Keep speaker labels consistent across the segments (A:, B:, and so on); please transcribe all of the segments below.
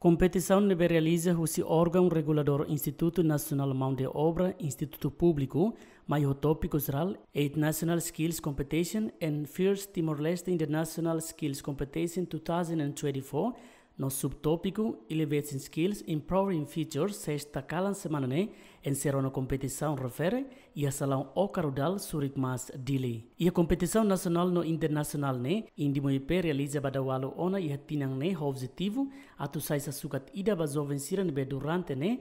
A: Competição liberaliza o órgão regulador Instituto Nacional Mão de Obra, Instituto Público, maior tópico geral, é National Skills Competition and First Timor-Leste International Skills Competition 2024, no subtópico Elevating Skills Improving Features, sexta semana semanane, né? em serona competição refere e a salão o carudal surikmas dili. E a competição nacional no internacional ne, né? indi moipe realiza badawalo ona e tinang ne né? ho objetivo, atu sai sa sukat ida bazo venciran be durante ne,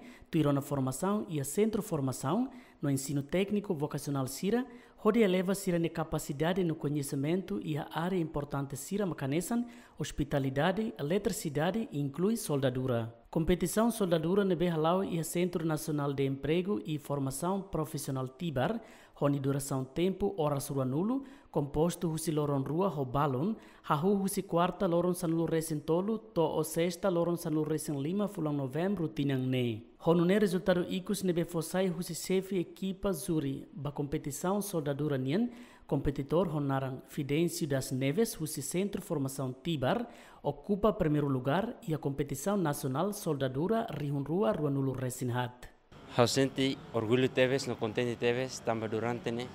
A: na formação e a centro formação no ensino técnico vocacional sira, Hodi eleva se a capacidade no conhecimento e a área importante sira canesan, hospitalidade, eletricidade e inclui soldadura. Competição Soldadura Neberlau e Centro Nacional de Emprego e Formação Profissional Tibar, onde duração tempo hora sua nulo, composto husi loron rua robalon, hahu husi quarta loron sanulu recin tolo, to o sexta loron sanulu Recent lima fulan novembro tinang ne. Honune resultado Icos nebe fossai husi chefe equipa zuri, ba competição Soldadura nien competidor Ronaran Fidêncio das Neves, cujo Centro Formação Tibar ocupa primeiro lugar e a competição nacional Soldadura Rihunrua Ruanulu Resinhat.
B: Hausente orgulho teves, no contente teves, também durante né,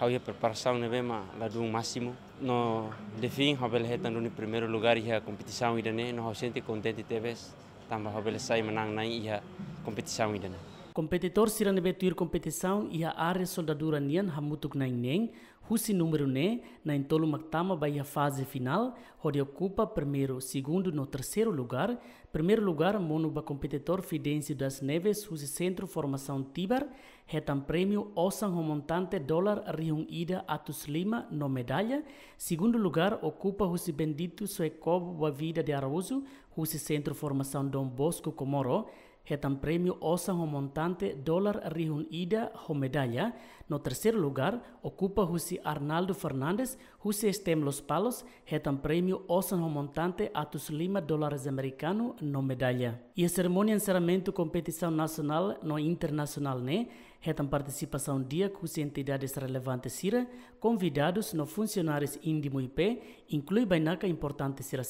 B: Eu ia preparação né bema lá do máximo. No fim, eu bela reta no primeiro lugar e a competição ida né, no hausente contente teves, também hau bela sai menang nai e a competição ida né.
A: Competitor sirane betuir competição ia área soldadura nian hamutuk na ineng, husi número ne, na entolo maktama vai a fase final, onde ocupa primeiro, segundo no terceiro lugar. Primeiro lugar, monuba competitor Fidencio das Neves, husi centro formação Tibar, retam prêmio osan romontante dólar riun ida atus lima no medalha. Segundo lugar, ocupa husi bendito suecobo a vida de Araújo, husi centro formação Dom Bosco Comoro, Retan prêmio ossa montante dólar rihun ida ho medalha. No terceiro lugar, ocupa Husi Arnaldo Fernandes, Husi Estem Los Palos, retan prêmio ossa montante atus lima dólares americano no medalha. E a cerimônia encerramento competição nacional no internacional né, retan participação dia com entidades relevantes sira, convidados no funcionários índimo IP, inclui bainaka importante sira